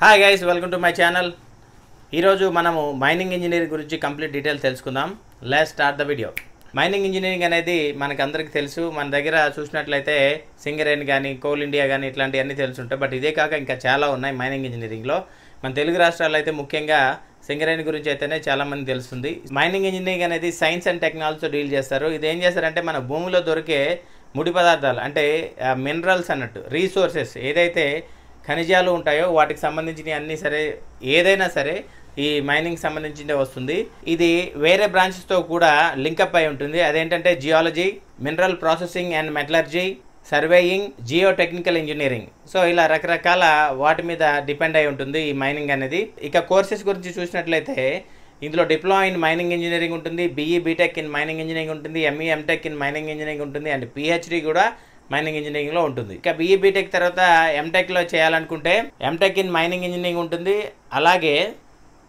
hi guys welcome to my channel ఈరోజు మనము mining engineering గురించి కంప్లీట్ డీటెయిల్స్ తెలుసుకుందాం let start the video mining engineering అనేది మనకు అందరికీ తెలుసు మన దగ్గర చూసినట్లయితే సింగరేన్ కానీ కోల్ ఇండియా కానీ ఇట్లాంటివన్నీ తెలుసుంటాయి బట్ ఇదే కాక ఇంకా చాలా ఉన్నాయి మైనింగ్ ఇంజనీరింగ్లో మన తెలుగు రాష్ట్రాల్లో అయితే ముఖ్యంగా సింగరేణి గురించి అయితేనే చాలామంది తెలుస్తుంది మైనింగ్ ఇంజనీరింగ్ అనేది సైన్స్ అండ్ టెక్నాలజీతో డీల్ చేస్తారు ఇది ఏం చేస్తారంటే మన భూమిలో దొరికే ముడి పదార్థాలు అంటే మినరల్స్ అన్నట్టు రీసోర్సెస్ ఏదైతే ఖనిజాలు ఉంటాయో వాటికి సంబంధించిన అన్ని సరే ఏదైనా సరే ఈ మైనింగ్ సంబంధించిందే వస్తుంది ఇది వేరే బ్రాంచెస్తో కూడా లింకప్ అయి ఉంటుంది అదేంటంటే geology mineral processing and metallurgy surveying geo technical engineering so ఇలా రకరకాల వాటి మీద డిపెండ్ అయి ఉంటుంది ఈ మైనింగ్ అనేది ఇక కోర్సెస్ గురించి చూసినట్లయితే ఇందులో డిప్లొమా ఇన్ మైనింగ్ ఇంజనీరింగ్ ఉంటుంది BE BTech in mining engineering ఉంటుంది ME MTech in mining engineering ఉంటుంది అండ్ పిహెచ్డి కూడా మైనింగ్ ఇంజనీరింగ్లో ఉంటుంది ఇక బీఈ బీటెక్ e తర్వాత ఎంటెక్లో చేయాలనుకుంటే ఎంటెక్ ఇన్ మైనింగ్ ఇంజనీరింగ్ ఉంటుంది అలాగే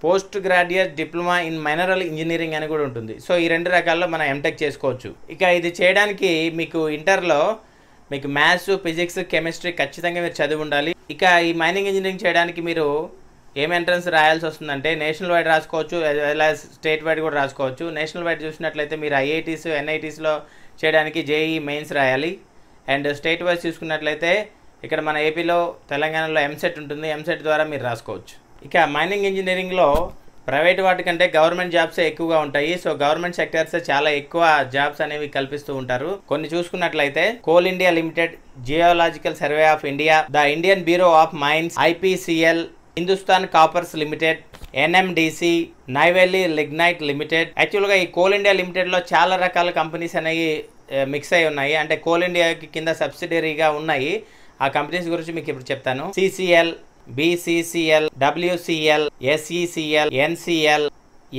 post graduate diploma in mineral engineering అని కూడా ఉంటుంది సో ఈ రెండు రకాల్లో మనం ఎంటెక్ చేసుకోవచ్చు ఇక ఇది చేయడానికి మీకు ఇంటర్లో మీకు మ్యాథ్స్ ఫిజిక్స్ కెమిస్ట్రీ ఖచ్చితంగా మీరు చదివి ఉండాలి ఇక ఈ మైనింగ్ ఇంజనీరింగ్ చేయడానికి మీరు ఏం ఎంట్రన్స్ రాయాల్సి వస్తుందంటే నేషనల్ వైడ్ రాసుకోవచ్చు అలా స్టేట్ వైడ్ కూడా రాసుకోవచ్చు నేషనల్ వైడ్ చూసినట్లయితే మీరు ఐఐటీస్ ఎన్ఐటీస్లో చేయడానికి జేఈ మెయిన్స్ e e రాయాలి అండ్ స్టేట్ వైజ్ చూసుకున్నట్లయితే ఇక్కడ మన ఏపీలో తెలంగాణలో ఎంసెట్ ఉంటుంది ఎంసెట్ ద్వారా మీరు రాసుకోవచ్చు ఇక మైనింగ్ ఇంజనీరింగ్లో ప్రైవేట్ వాటి కంటే గవర్నమెంట్ జాబ్సే ఎక్కువగా ఉంటాయి సో గవర్నమెంట్ సెక్టర్స్ చాలా ఎక్కువ జాబ్స్ అనేవి కల్పిస్తూ ఉంటారు కొన్ని చూసుకున్నట్లయితే Coal India Limited Geological Survey of India the Indian Bureau of Mines IPCL Hindustan Coppers Limited NMDC Neyveli Lignite Limited యాక్చువల్గా ఈ కోల్ ఇండియా లిమిటెడ్లో చాలా రకాల కంపెనీస్ అనేవి మిక్స్ అయి ఉన్నాయి అంటే కోల్ ఇండియాకి కింద సబ్సిడరీగా ఉన్నాయి ఆ కంపెనీస్ గురించి మీకు ఇప్పుడు చెప్తాను CCL BCCL WCL SECL NCL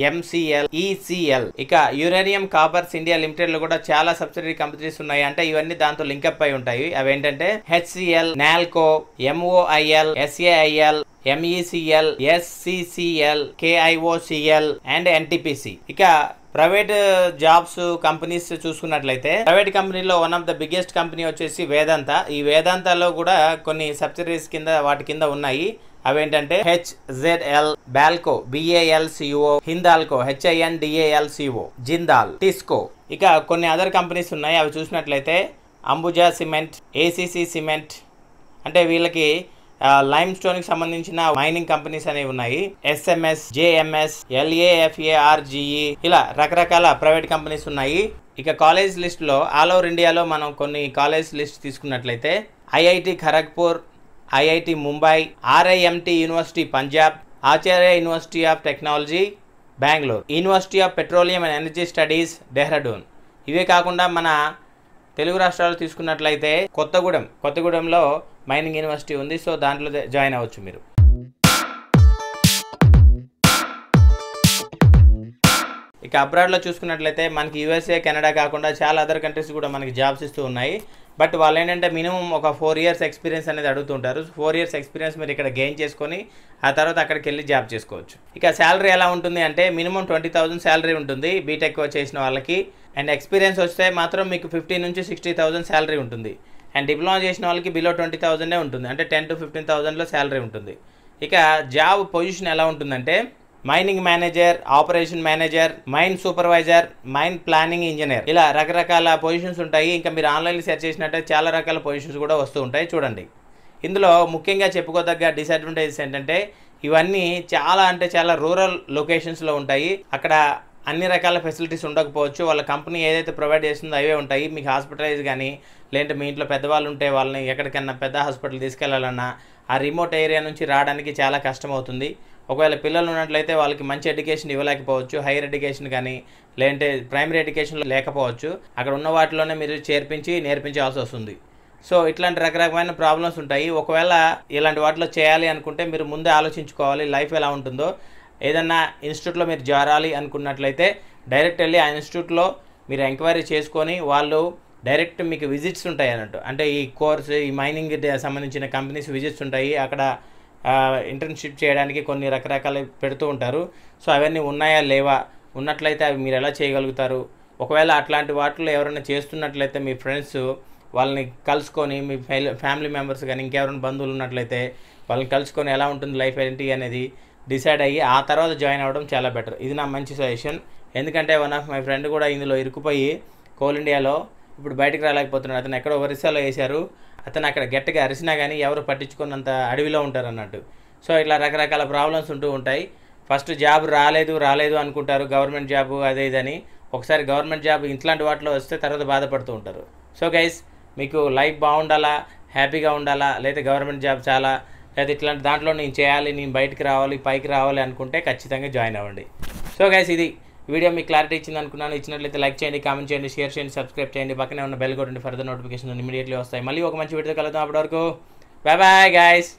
MCL ECL ఇక యురేనియం కాపర్స్ ఇండియా లిమిటెడ్ లో కూడా చాలా సబ్సిడరీ కంపెనీస్ ఉన్నాయి అంటే ఇవన్నీ దాంతో లింకప్ అయి ఉంటాయి అవి ఏంటంటే HCL NALCO MOIL SAIL MECL SCCL KIOCL and NTPC ఇక ప్రైవేట్ జాబ్స్ కంపెనీస్ చూసుకున్నట్లయితే ప్రైవేట్ కంపెనీలో one of the biggest company వచ్చేసి వేదాంత ఈ వేదాంతలో కూడా కొన్ని సబ్సిడీస్ కింద వాటి కింద ఉన్నాయి అవేంటంటే HZL BALCO BAL CO Hindalco HIN DAL CO Jindal TISCO ఇక కొన్ని అదర్ కంపెనీస్ ఉన్నాయి అవి చూసినట్లయితే అంబుజా సిమెంట్ ఏసీసీ సిమెంట్ అంటే వీళ్ళకి లైమ్ స్టోన్ కి సంబంధించిన మైనింగ్ కంపెనీస్ అనేవి ఉన్నాయి ఎస్ఎంఎస్ జేఎంఎస్ ఎల్ఏఎఫ్ఏఆర్జిఈ ఇలా రకరకాల ప్రైవేట్ కంపెనీస్ ఉన్నాయి ఇక కాలేజ్ లో ఆల్ ఓవర్ ఇండియాలో మనం కొన్ని కాలేజ్ లిస్ట్ తీసుకున్నట్లయితే IIT Kharagpur IIT Mumbai RIMT University Punjab Acharya University of Technology Bengaluru University of Petroleum and Energy Studies Dehradun ఇవే కాకుండా మన తెలుగు రాష్ట్రాలు తీసుకున్నట్లయితే కొత్తగూడెం కొత్తగూడెంలో మైనింగ్ యూనివర్సిటీ ఉంది సో దాంట్లో జాయిన్ అవ్వచ్చు మీరు ఇక అబ్రాడ్లో చూసుకున్నట్లయితే మనకి యూఎస్ఏ కెనడా కాకుండా చాలా అదర్ కంట్రీస్ కూడా మనకి జాబ్స్ ఇస్తూ ఉన్నాయి బట్ వాళ్ళు ఏంటంటే మినిమం ఒక ఫోర్ ఇయర్స్ ఎక్స్పీరియన్స్ అనేది అడుగుతుంటారు ఫోర్ ఇయర్స్ ఎక్స్పీరియన్స్ మీరు ఇక్కడ గెయిన్ చేసుకొని ఆ తర్వాత అక్కడికి వెళ్ళి జాబ్ చేసుకోవచ్చు ఇక శాలరీ ఎలా ఉంటుంది అంటే మినిమం ట్వంటీ థౌసండ్ శాలరీ ఉంటుంది బీటెక్ చేసిన వాళ్ళకి అండ్ ఎక్స్పీరియన్స్ వస్తే మాత్రం మీకు ఫిఫ్టీ నుంచి సిక్స్టీ థౌసండ్ శాలరీ ఉంటుంది అండ్ డిప్లొమా చేసిన వాళ్ళకి బిలో ట్వంటీ థౌజండే ఉంటుంది అంటే టెన్ టు ఫిఫ్టీన్ థౌజండ్లో శాలరీ ఉంటుంది ఇక జాబ్ పొజిషన్ ఎలా ఉంటుందంటే mining manager operation manager mine supervisor mine planning engineer ఇలా రకరకాల పొజిషన్స్ ఉంటాయి ఇంకా మీరు ఆన్లైన్లో సెర్చ్ చేసినట్టే చాలా రకాల పొజిషన్స్ కూడా వస్తూ ఉంటాయి చూడండి ఇందులో ముఖ్యంగా చెప్పుకోదగ్గ డిసడ్వాంటేజెస్ ఏంటంటే ఇవన్నీ చాలా అంటే చాలా రూరల్ లొకేషన్స్లో ఉంటాయి అక్కడ అన్ని రకాల ఫెసిలిటీస్ ఉండకపోవచ్చు వాళ్ళ కంపెనీ ఏదైతే ప్రొవైడ్ చేస్తుందో అవే ఉంటాయి మీకు హాస్పిటలైజ్ కానీ లేదంటే మీ ఇంట్లో పెద్దవాళ్ళు ఉంటే వాళ్ళని ఎక్కడికైనా పెద్ద హాస్పిటల్ తీసుకెళ్లాలన్నా ఆ రిమోట్ ఏరియా నుంచి రావడానికి చాలా కష్టమవుతుంది ఒకవేళ పిల్లలు ఉన్నట్లయితే వాళ్ళకి మంచి ఎడ్యుకేషన్ ఇవ్వలేకపోవచ్చు హైయర్ ఎడ్యుకేషన్ కానీ లేదంటే ప్రైమరీ ఎడ్యుకేషన్ లేకపోవచ్చు అక్కడ ఉన్న వాటిలోనే మీరు చేర్పించి నేర్పించాల్సి వస్తుంది సో ఇట్లాంటి రకరకమైన ప్రాబ్లమ్స్ ఉంటాయి ఒకవేళ ఇలాంటి వాటిలో చేయాలి అనుకుంటే మీరు ముందే ఆలోచించుకోవాలి లైఫ్ ఎలా ఉంటుందో ఏదన్నా ఇన్స్టిట్యూట్లో మీరు చేరాలి అనుకున్నట్లయితే డైరెక్ట్ వెళ్ళి ఆ ఇన్స్టిట్యూట్లో మీరు ఎంక్వైరీ చేసుకొని వాళ్ళు డైరెక్ట్ మీకు విజిట్స్ ఉంటాయి అన్నట్టు అంటే ఈ కోర్స్ ఈ మైనింగ్ సంబంధించిన కంపెనీస్ విజిట్స్ ఉంటాయి అక్కడ ఇంటర్న్షిప్ చేయడానికి కొన్ని రకరకాలు పెడుతూ ఉంటారు సో అవన్నీ ఉన్నాయా లేవా ఉన్నట్లయితే అవి మీరు ఎలా చేయగలుగుతారు ఒకవేళ అట్లాంటి వాటిలో ఎవరైనా చేస్తున్నట్లయితే మీ ఫ్రెండ్స్ వాళ్ళని కలుసుకొని మీ ఫ్యామిలీ మెంబర్స్ కానీ ఇంకెవరైనా బంధువులు ఉన్నట్లయితే వాళ్ళని కలుసుకొని ఎలా ఉంటుంది లైఫ్ ఏంటి అనేది డిసైడ్ అయ్యి ఆ తర్వాత జాయిన్ అవ్వడం చాలా బెటర్ ఇది నా మంచి సజెషన్ ఎందుకంటే వన్ ఆఫ్ మై ఫ్రెండ్ కూడా ఇందులో ఇరుకుపోయి కోల్ ఇండియాలో ఇప్పుడు బయటకు రాలేకపోతున్నాడు అతను ఎక్కడో ఒరిస్సాలో వేశారు అతను అక్కడ గట్టిగా అరిసినా కానీ ఎవరు పట్టించుకున్నంత అడవిలో ఉంటారు అన్నట్టు సో ఇట్లా రకరకాల ప్రాబ్లమ్స్ ఉంటూ ఉంటాయి ఫస్ట్ జాబ్ రాలేదు రాలేదు అనుకుంటారు గవర్నమెంట్ జాబ్ అదే ఇదని ఒకసారి గవర్నమెంట్ జాబ్ ఇట్లాంటి వాటిలో వస్తే తర్వాత బాధపడుతూ ఉంటారు సో గైస్ మీకు లైఫ్ బాగుండాలా హ్యాపీగా ఉండాలా లేదా గవర్నమెంట్ జాబ్ చాలా లేదా ఇట్లాంటి దాంట్లో నేను చేయాలి నేను బయటికి రావాలి పైకి రావాలి అనుకుంటే ఖచ్చితంగా జాయిన్ అవ్వండి సో గైస్ ఇది వీడియో మీకు క్లారిటీ ఇచ్చింది అనుకున్నాను ఇచ్చినట్లయితే లైక్ చేయండి కామెంట్ చేయండి షేర్ చేయండి సబ్స్క్రైబ్ చేయండి పక్కనే ఉన్న బెల్ కొట్టండి ఫర్దర్ నోటిఫికేషన్ ఇమీడియట్లీ వస్తాయి మళ్ళీ ఒక మంచి వీడియో కలుద్దాం అప్పటివరకు బాయ్ బాయ్ గైస్